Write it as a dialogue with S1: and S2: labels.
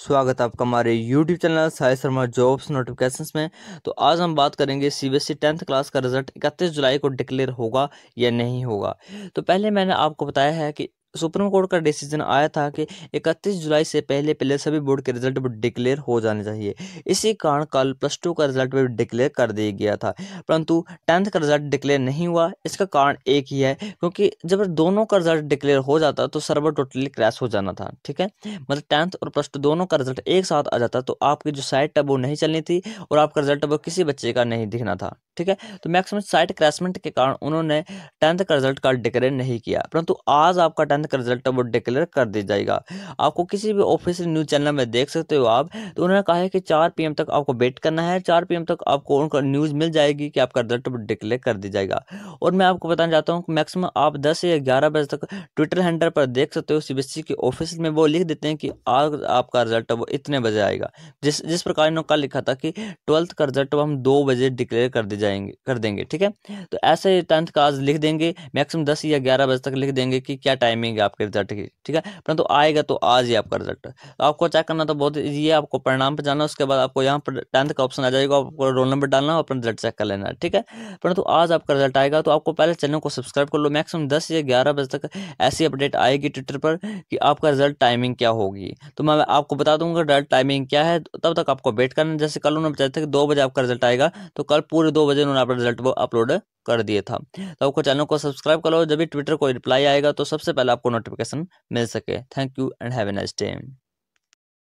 S1: स्वागत है आपका हमारे YouTube channel Sai Sharma jobs notifications में तो आज हम बात करेंगे C B S E tenth class का रिजल्ट 31 जुलाई को डिक्लेयर होगा या नहीं होगा तो पहले मैंने आपको बताया है कि सुप्रीम कोर्ट का डिसीजन आया था कि 31 जुलाई से पहले पहले सभी बोर्ड के रिजल्ट डिक्लेयर हो जाने चाहिए इसी कारण कल प्लस टू का रिजल्ट भी डिक्लेयर कर दिया गया था परंतु टेंथ का रिजल्ट डिक्लेयर नहीं हुआ इसका कारण एक ही है क्योंकि जब दोनों का रिजल्ट डिक्लेयर हो जाता तो सर्वर टोटली क्रैश हो जाना था ठीक है मतलब टेंथ और प्लस टू दोनों का रिजल्ट एक साथ आ जाता तो आपकी जो साइट है वो नहीं चलनी थी और आपका रिजल्ट वो किसी बच्चे का नहीं दिखना था ठीक है तो मैक्सिमम साइट क्रैसमेंट के कारण उन्होंने टेंथ का रिजल्ट का डिक्लेयर नहीं किया परंतु आज आपका टेंथ का रिजल्ट वो डिक्लेयर कर दिया जाएगा आपको किसी भी ऑफिशियल न्यूज़ चैनल में देख सकते हो आप तो उन्होंने कहा है कि चार पी तक आपको वेट करना है चार पी तक आपको उनका न्यूज़ मिल जाएगी कि आपका रिजल्ट डिक्लेयर कर दिया जाएगा और मैं आपको बताना चाहता हूँ कि मैक्सिमम आप दस या ग्यारह बजे तक ट्विटर हैंडल पर देख सकते हो सी e के ऑफिस में वो लिख देते हैं कि आज आपका रिजल्ट वो इतने बजे आएगा जिस जिस प्रकार इन्होंने कल लिखा था कि ट्वेल्थ का रिजल्ट हम दो बजे डिक्लेयर कर दिया जाएंगे कर देंगे ठीक है तो ऐसे टेंथ का आज लिख देंगे मैक्सिमम दस या ग्यारह बजे तक लिख देंगे कि क्या टाइमिंग है आपके रिजल्ट की ठीक है परंतु तो आएगा तो आज ही आपका रिजल्ट तो आपको चेक करना तो बहुत ईजी है आपको परिणाम पर जाना उसके बाद आपको यहाँ पर टेंथ का ऑप्शन आ जाएगा आपको रोल नंबर डालना और अपना रिजल्ट चेक कर लेना ठीक है परंतु आज आपका रिजल्ट आएगा तो आपको पहले चैनल को सब्सक्राइब कर लो मैक्सिमम दस या ग्यारह बजे तक ऐसी अपडेट आएगी ट्विटर पर कि आपका रिजल्ट टाइमिंग क्या होगी तो मैं आपको बता दूंगा रिजल्ट टाइमिंग क्या है तब तक आपको वेट करना जैसे कल उन्होंने बताया था कि दो बजे आपका रिजल्ट आएगा तो कल पूरे दो बजे उन्होंने अपना रिजल्ट वो अपलोड कर दिया था तो आपको चैनल को सब्सक्राइब करो जब भी ट्विटर कोई रिप्लाई आएगा तो सबसे पहले आपको नोटिफिकेशन मिल सके thank you and have a nice day